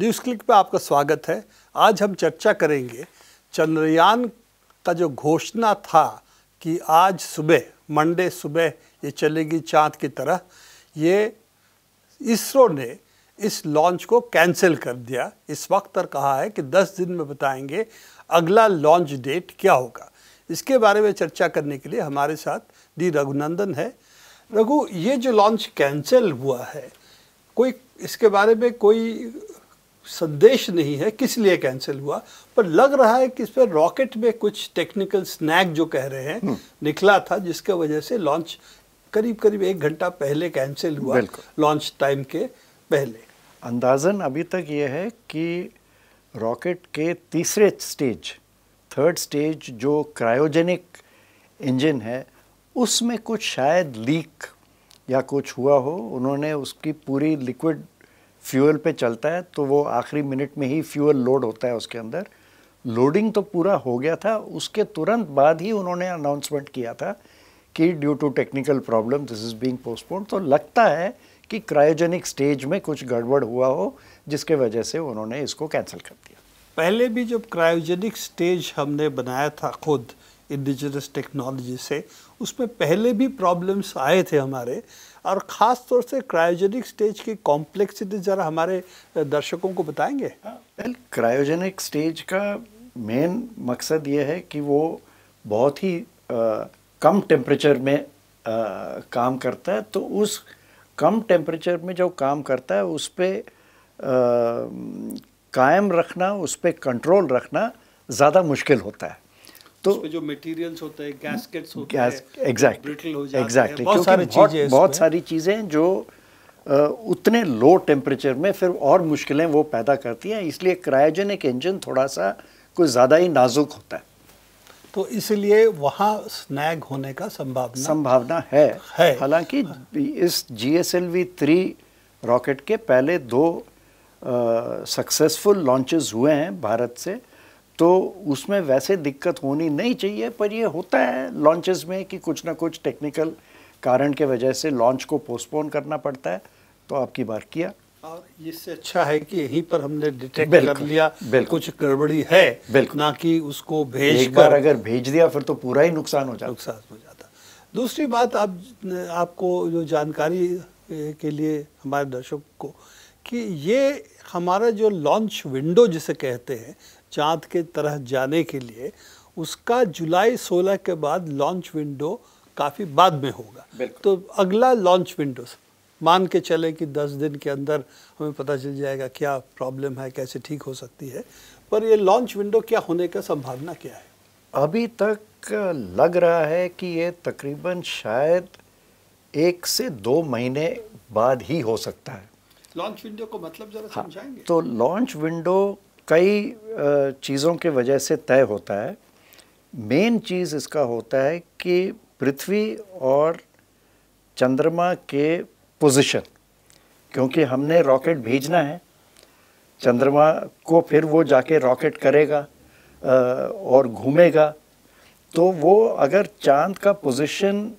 News click में आपका स्वागत है आज हम चर्चा करेंगे चंद्रयान का जो घोषणा था कि आज सुबह मंडे सुबह ये चलेगी चाँद की तरह ये इसरो ने इस लॉन्च को कैंसिल कर दिया इस वक्त पर कहा है कि 10 दिन में बताएंगे अगला लॉन्च डेट क्या होगा इसके बारे में चर्चा करने के लिए हमारे साथ डी रघुनंदन है रघु ये जो लॉन्च कैंसिल हुआ है कोई इसके बारे में कोई संदेश नहीं है किस लिए कैंसिल हुआ पर लग रहा है कि इस पर रॉकेट में कुछ टेक्निकल स्नैक जो कह रहे हैं हम्म। निकला था जिसके वजह से लॉन्च करीब करीब एक घंटा पहले कैंसिल हुआ लॉन्च टाइम के पहले अंदाजन अभी तक यह है कि रॉकेट के तीसरे स्टेज थर्ड स्टेज जो क्रायोजेनिक इंजन है उसमें कुछ शायद लीक या कुछ हुआ हो उन्होंने उसकी पूरी लिक्विड फ्यूल पे चलता है तो वो आखिरी मिनट में ही फ्यूल लोड होता है उसके अंदर लोडिंग तो पूरा हो गया था उसके तुरंत बाद ही उन्होंने अनाउंसमेंट किया था कि due to technical problem this is being postpone तो लगता है कि क्रायोजेनिक स्टेज में कुछ गड़बड़ हुआ हो जिसके वजह से उन्होंने इसको कैंसिल कर दिया पहले भी जब क्रायोजेनिक स्टेज हमने बनाया था खुद इंडिजिनस टेक्नोलॉजी से उसमें पहले भी प्रॉब्लम्स आए थे हमारे और ख़ास तौर से क्रायोजेनिक स्टेज की कॉम्प्लेक्सिटी ज़रा हमारे दर्शकों को बताएंगे वेल क्रायोजेनिक स्टेज का मेन मकसद ये है कि वो बहुत ही आ, कम टेम्परेचर में आ, काम करता है तो उस कम टेम्परेचर में जो काम करता है उस पर कायम रखना उस पर कंट्रोल रखना ज़्यादा मुश्किल होता है तो जो मटेरियल्स होते हैं गैसकेट्स होते गैस, हैं एग्जैक्ट एग्जैक्टली बहुत सारी चीज़ें बहुत सारी चीज़ें जो उतने लो टेम्परेचर में फिर और मुश्किलें वो पैदा करती हैं इसलिए क्रायोजेनिक इंजन थोड़ा सा कुछ ज़्यादा ही नाजुक होता है तो इसलिए वहाँ स्नैग होने का संभावना संभावना है, है। हालांकि इस G S L V three rocket के पहले दो सक्सेसफुल लॉन्चेस हुए हैं भारत से तो उसमें वैसे दिक्कत होनी नहीं चाहिए पर ये होता है लॉन्चेस में कि कुछ ना कुछ टेक्निकल कारण के वजह से लॉन्च को पोस्टपोन करना पड़ता है तो आपकी बार किया और इससे अच्छा है कि यहीं पर हमने डिटेक्ट कर लिया कुछ गड़बड़ी है ना कि उसको भेज एक बार अगर भेज दिया फिर तो पूरा ही नुकसान हो जाता नुकसान हो जाता दूसरी बात आप आपको जो जानकारी के लिए हमारे दर्शक को कि ये हमारा जो लॉन्च विंडो जिसे कहते हैं चाँद के तरह जाने के लिए उसका जुलाई 16 के बाद लॉन्च विंडो काफ़ी बाद में होगा तो अगला लॉन्च विंडो मान के चले कि 10 दिन के अंदर हमें पता चल जाएगा क्या प्रॉब्लम है कैसे ठीक हो सकती है पर ये लॉन्च विंडो क्या होने का संभावना क्या है अभी तक लग रहा है कि ये तकरीबन शायद एक से दो महीने बाद ही हो सकता है लॉन्च विंडो को मतलब जरा हाँ, समझाएंगे तो लॉन्च विंडो कई चीज़ों के वजह से तय होता है मेन चीज़ इसका होता है कि पृथ्वी और चंद्रमा के पोजीशन क्योंकि हमने रॉकेट भेजना है चंद्रमा को फिर वो जाके रॉकेट करेगा और घूमेगा तो वो अगर चांद का पोजीशन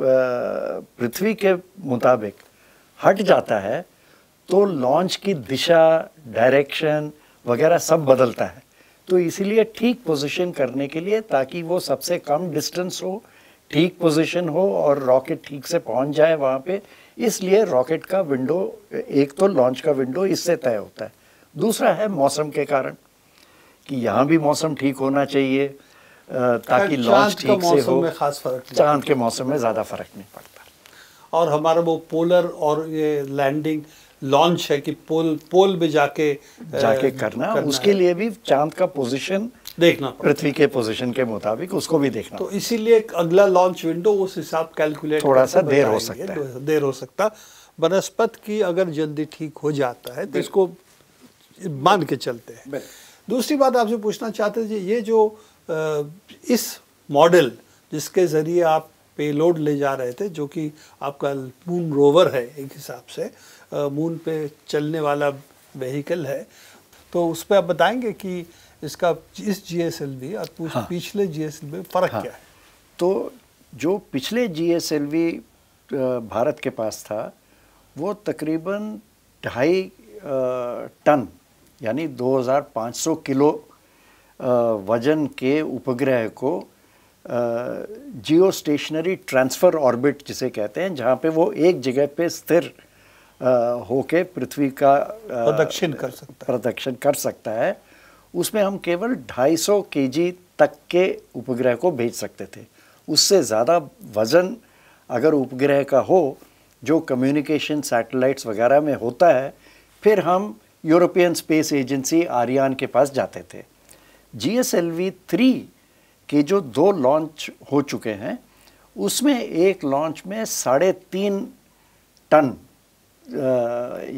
पृथ्वी के मुताबिक हट जाता है तो लॉन्च की दिशा डायरेक्शन वगैरह सब बदलता है तो इसीलिए ठीक पोजीशन करने के लिए ताकि वो सबसे कम डिस्टेंस हो ठीक पोजीशन हो और रॉकेट ठीक से पहुंच जाए वहाँ पे इसलिए रॉकेट का विंडो एक तो लॉन्च का विंडो इससे तय होता है दूसरा है मौसम के कारण कि यहाँ भी मौसम ठीक होना चाहिए ताकि लॉन्च ठीक से हो में खास फर्क चांद के मौसम में ज़्यादा फर्क नहीं पड़ता और हमारा वो पोलर और ये लैंडिंग लॉन्च है कि पोल पोल पे जाके जाके करना, करना उसके लिए भी चांद का पोजीशन देखना पृथ्वी के पोजीशन के मुताबिक उसको भी देखना तो इसीलिए अगला लॉन्च विंडो उस हिसाब कैलकुलेट थोड़ा सा देर हो सकता है देर हो सकता बनस्पत की अगर जल्दी ठीक हो जाता है तो इसको मान के चलते हैं दूसरी बात आपसे पूछना चाहते थे ये जो इस मॉडल जिसके ज़रिए आप पेलोड ले जा रहे थे जो कि आपका मून रोवर है एक हिसाब से मून पे चलने वाला वहीकल है तो उस पर आप बताएंगे कि इसका इस जी एस एल वी और हाँ, पिछले जी एस एल वी में फ़र्क हाँ, क्या है तो जो पिछले G S L V Bharat के पास था वो तकरीबन ढाई टन यानी 2500 किलो वजन के उपग्रह को जियो स्टेशनरी ट्रांसफ़र ऑर्बिट जिसे कहते हैं जहाँ पे वो एक जगह पे स्थिर होके पृथ्वी का प्रदक्षिण कर सकता प्रदक्षिण कर सकता है उसमें हम केवल 250 के तक के उपग्रह को भेज सकते थे उससे ज़्यादा वज़न अगर उपग्रह का हो जो कम्युनिकेशन सैटेलाइट्स वगैरह में होता है फिर हम यूरोपियन स्पेस एजेंसी आर्यन के पास जाते थे G S L V three कि जो दो लॉन्च हो चुके हैं उसमें एक लॉन्च में साढ़े तीन टन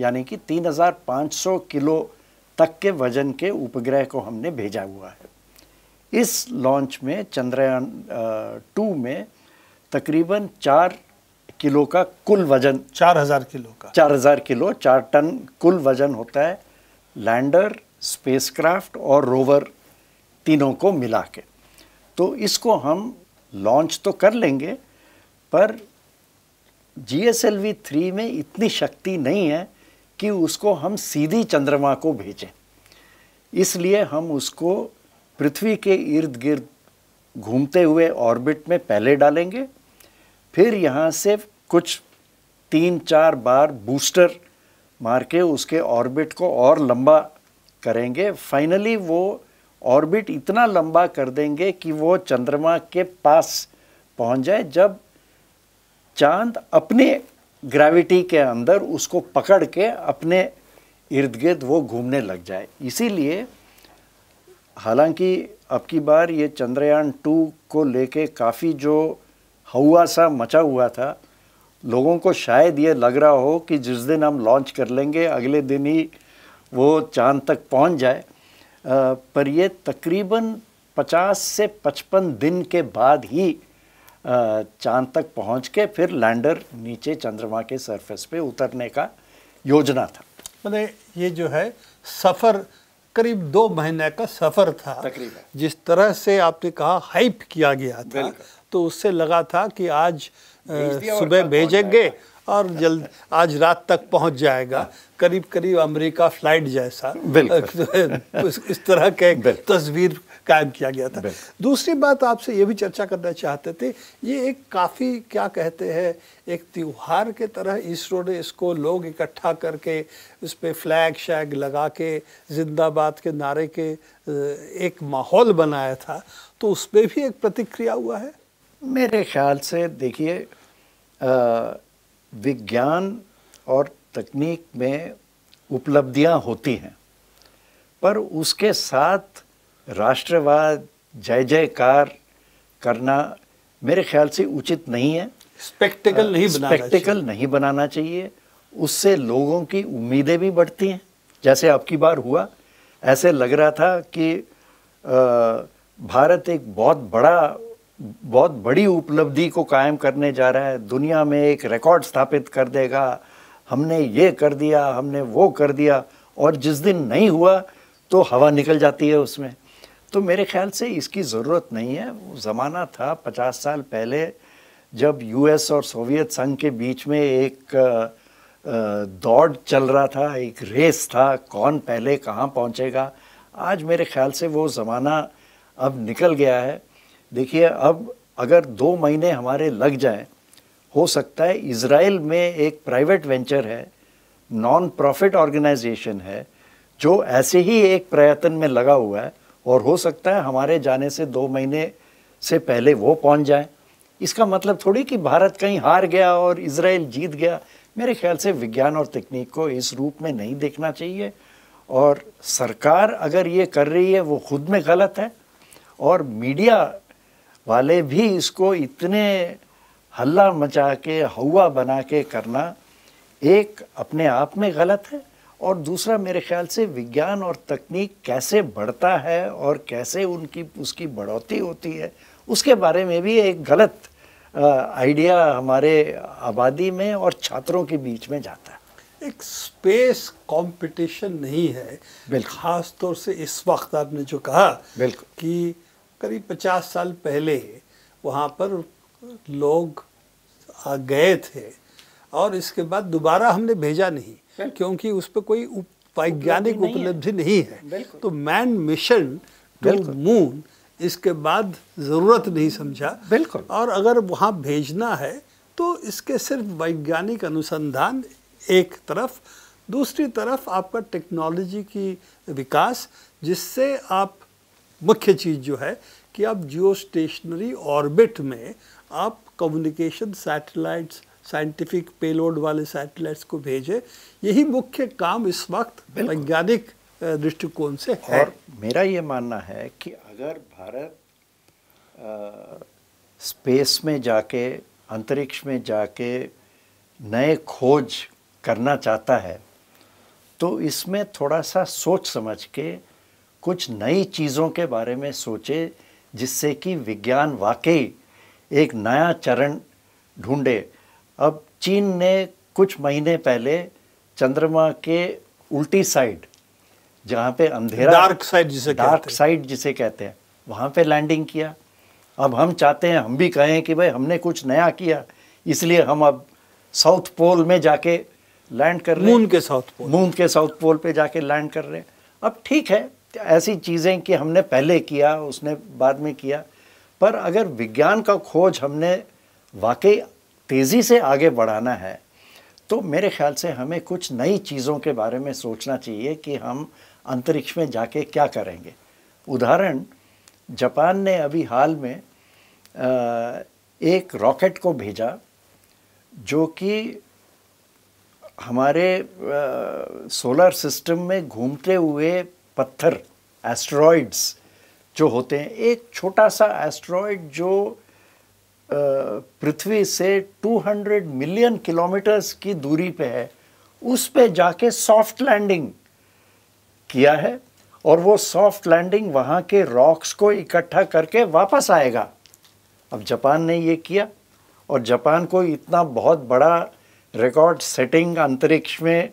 यानी कि तीन हजार पाँच सौ किलो तक के वजन के उपग्रह को हमने भेजा हुआ है इस लॉन्च में चंद्रयान टू में तकरीबन चार किलो का कुल वजन चार हज़ार किलो का चार हज़ार किलो चार टन कुल वजन होता है लैंडर स्पेसक्राफ्ट और रोवर तीनों को मिला के तो इसको हम लॉन्च तो कर लेंगे पर G S L V three में इतनी शक्ति नहीं है कि उसको हम सीधी चंद्रमा को भेजें इसलिए हम उसको पृथ्वी के इर्द गिर्द घूमते हुए ऑर्बिट में पहले डालेंगे फिर यहाँ से कुछ तीन चार बार बूस्टर मार के उसके ऑर्बिट को और लंबा करेंगे फाइनली वो ऑर्बिट इतना लंबा कर देंगे कि वो चंद्रमा के पास पहुंच जाए जब चांद अपने ग्रेविटी के अंदर उसको पकड़ के अपने इर्द गिर्द वो घूमने लग जाए इसीलिए हालांकि अब की बार ये चंद्रयान टू को लेके काफ़ी जो हवा सा मचा हुआ था लोगों को शायद ये लग रहा हो कि जिस दिन हम लॉन्च कर लेंगे अगले दिन ही वो चांद तक पहुंच जाए पर ये तकरीबन 50 से 55 दिन के बाद ही चांद तक पहुंच के फिर लैंडर नीचे चंद्रमा के सरफेस पे उतरने का योजना था मतलब ये जो है सफ़र करीब दो महीने का सफ़र था तकरीबन जिस तरह से आपने कहा हाइप किया गया था तो उससे लगा था कि आज सुबह भेजेंगे और जल्द आज रात तक पहुंच जाएगा करीब करीब अमेरिका फ्लाइट जैसा तो इस तरह के तस्वीर कायम किया गया था दूसरी बात आपसे ये भी चर्चा करना चाहते थे ये एक काफ़ी क्या कहते हैं एक त्यौहार के तरह इसरो ने इसको लोग इकट्ठा करके उस पर फ्लैग शैग लगा के जिंदाबाद के नारे के एक माहौल बनाया था तो उस पर भी एक प्रतिक्रिया हुआ है मेरे ख्याल से देखिए विज्ञान और तकनीक में उपलब्धियां होती हैं पर उसके साथ राष्ट्रवाद जय जयकार करना मेरे ख्याल से उचित नहीं है स्पेक्टिकल नहीं बनाना स्पेक्टिकल नहीं बनाना चाहिए उससे लोगों की उम्मीदें भी बढ़ती हैं जैसे आपकी बार हुआ ऐसे लग रहा था कि भारत एक बहुत बड़ा बहुत बड़ी उपलब्धि को कायम करने जा रहा है दुनिया में एक रिकॉर्ड स्थापित कर देगा हमने ये कर दिया हमने वो कर दिया और जिस दिन नहीं हुआ तो हवा निकल जाती है उसमें तो मेरे ख्याल से इसकी ज़रूरत नहीं है वो ज़माना था पचास साल पहले जब यूएस और सोवियत संघ के बीच में एक दौड़ चल रहा था एक रेस था कौन पहले कहाँ पहुँचेगा आज मेरे ख्याल से वो ज़माना अब निकल गया है देखिए अब अगर दो महीने हमारे लग जाएं हो सकता है इसराइल में एक प्राइवेट वेंचर है नॉन प्रॉफिट ऑर्गेनाइजेशन है जो ऐसे ही एक प्रयत्न में लगा हुआ है और हो सकता है हमारे जाने से दो महीने से पहले वो पहुंच जाए इसका मतलब थोड़ी कि भारत कहीं हार गया और इसराइल जीत गया मेरे ख्याल से विज्ञान और तकनीक को इस रूप में नहीं देखना चाहिए और सरकार अगर ये कर रही है वो खुद में गलत है और मीडिया वाले भी इसको इतने हल्ला मचा के हवा बना के करना एक अपने आप में गलत है और दूसरा मेरे ख्याल से विज्ञान और तकनीक कैसे बढ़ता है और कैसे उनकी उसकी बढ़ोतरी होती है उसके बारे में भी एक गलत आइडिया हमारे आबादी में और छात्रों के बीच में जाता है एक स्पेस कंपटीशन नहीं है खास तौर से इस वक्त आपने जो कहा बिल्कुल कि करीब पचास साल पहले वहाँ पर लोग गए थे और इसके बाद दोबारा हमने भेजा नहीं क्योंकि उस पर कोई वैज्ञानिक उपलब्धि नहीं है तो मैन मिशन टू मून इसके बाद ज़रूरत नहीं समझा बिल्कुल और अगर वहाँ भेजना है तो इसके सिर्फ वैज्ञानिक अनुसंधान एक तरफ दूसरी तरफ आपका टेक्नोलॉजी की विकास जिससे आप मुख्य चीज़ जो है कि आप जियो स्टेशनरी ऑर्बिट में आप कम्युनिकेशन सैटेलाइट्स साइंटिफिक पेलोड वाले सैटेलाइट्स को भेजें यही मुख्य काम इस वक्त वैज्ञानिक दृष्टिकोण से है और मेरा ये मानना है कि अगर भारत आ, स्पेस में जाके अंतरिक्ष में जाके नए खोज करना चाहता है तो इसमें थोड़ा सा सोच समझ के कुछ नई चीज़ों के बारे में सोचे जिससे कि विज्ञान वाकई एक नया चरण ढूंढे अब चीन ने कुछ महीने पहले चंद्रमा के उल्टी साइड जहाँ पे अंधेरा डार्क साइड जिसे डार्क साइड जिसे कहते हैं वहाँ पे लैंडिंग किया अब हम चाहते हैं हम भी कहें कि भाई हमने कुछ नया किया इसलिए हम अब साउथ पोल में जाके लैंड कर रहे हैं मून के साउथ पोल मून के साउथ पोल पे जाके लैंड कर रहे हैं अब ठीक है ऐसी चीज़ें कि हमने पहले किया उसने बाद में किया पर अगर विज्ञान का खोज हमने वाकई तेज़ी से आगे बढ़ाना है तो मेरे ख्याल से हमें कुछ नई चीज़ों के बारे में सोचना चाहिए कि हम अंतरिक्ष में जाके क्या करेंगे उदाहरण जापान ने अभी हाल में एक रॉकेट को भेजा जो कि हमारे सोलर सिस्टम में घूमते हुए पत्थर एस्ट्रॉइड्स जो होते हैं एक छोटा सा एस्ट्रॉयड जो पृथ्वी से 200 मिलियन किलोमीटर्स की दूरी पे है उस पे जाके सॉफ्ट लैंडिंग किया है और वो सॉफ्ट लैंडिंग वहाँ के रॉक्स को इकट्ठा करके वापस आएगा अब जापान ने ये किया और जापान को इतना बहुत बड़ा रिकॉर्ड सेटिंग अंतरिक्ष में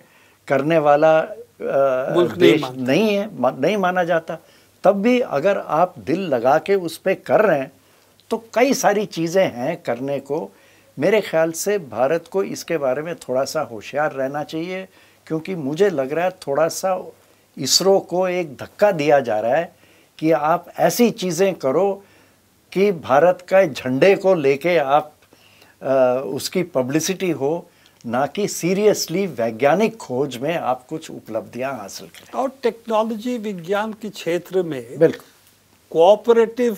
करने वाला देश नहीं है नहीं माना जाता तब भी अगर आप दिल लगा के उस पर कर रहे हैं तो कई सारी चीज़ें हैं करने को मेरे ख्याल से भारत को इसके बारे में थोड़ा सा होशियार रहना चाहिए क्योंकि मुझे लग रहा है थोड़ा सा इसरो को एक धक्का दिया जा रहा है कि आप ऐसी चीज़ें करो कि भारत का झंडे को लेके आप आ, उसकी पब्लिसिटी हो ना कि सीरियसली वैज्ञानिक खोज में आप कुछ उपलब्धियां हासिल करें और टेक्नोलॉजी विज्ञान के क्षेत्र में बिल्कुल कोऑपरेटिव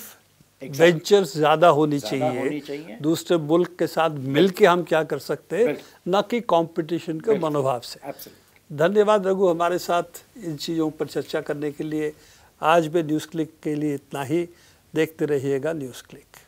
वेंचर ज्यादा होनी चाहिए, चाहिए। दूसरे मुल्क के साथ मिलके हम क्या कर सकते हैं न कि कंपटीशन के मनोभाव से धन्यवाद रघु हमारे साथ इन चीज़ों पर चर्चा करने के लिए आज भी न्यूज़ क्लिक के लिए इतना ही देखते रहिएगा न्यूज़ क्लिक